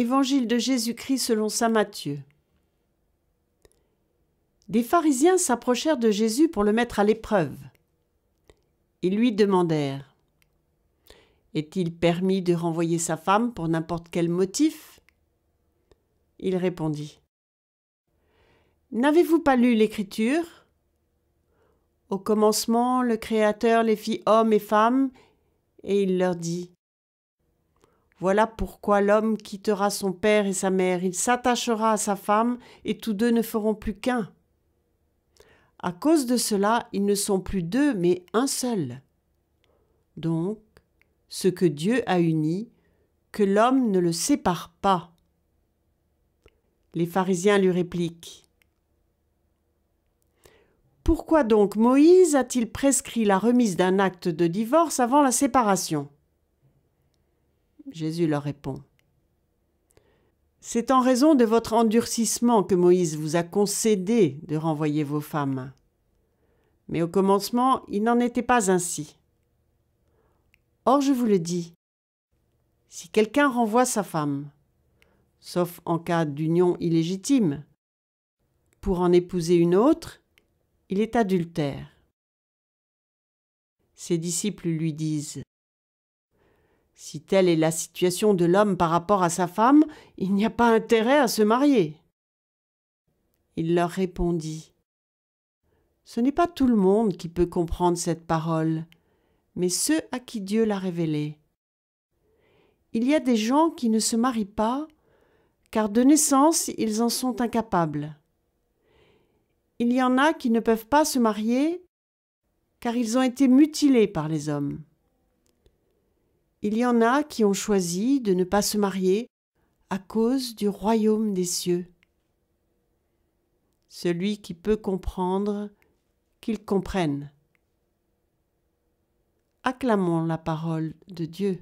Évangile de Jésus-Christ selon Saint Matthieu. Des pharisiens s'approchèrent de Jésus pour le mettre à l'épreuve. Ils lui demandèrent Est-il permis de renvoyer sa femme pour n'importe quel motif Il répondit N'avez-vous pas lu l'Écriture Au commencement, le Créateur les fit hommes et femmes, et il leur dit voilà pourquoi l'homme quittera son père et sa mère, il s'attachera à sa femme, et tous deux ne feront plus qu'un. À cause de cela, ils ne sont plus deux, mais un seul. Donc, ce que Dieu a uni, que l'homme ne le sépare pas. Les pharisiens lui répliquent. Pourquoi donc Moïse a-t-il prescrit la remise d'un acte de divorce avant la séparation Jésus leur répond. C'est en raison de votre endurcissement que Moïse vous a concédé de renvoyer vos femmes. Mais au commencement, il n'en était pas ainsi. Or, je vous le dis, si quelqu'un renvoie sa femme, sauf en cas d'union illégitime, pour en épouser une autre, il est adultère. Ses disciples lui disent si telle est la situation de l'homme par rapport à sa femme, il n'y a pas intérêt à se marier. Il leur répondit. Ce n'est pas tout le monde qui peut comprendre cette parole, mais ceux à qui Dieu l'a révélée. Il y a des gens qui ne se marient pas, car de naissance ils en sont incapables. Il y en a qui ne peuvent pas se marier, car ils ont été mutilés par les hommes. Il y en a qui ont choisi de ne pas se marier à cause du royaume des cieux. Celui qui peut comprendre, qu'il comprenne. Acclamons la parole de Dieu.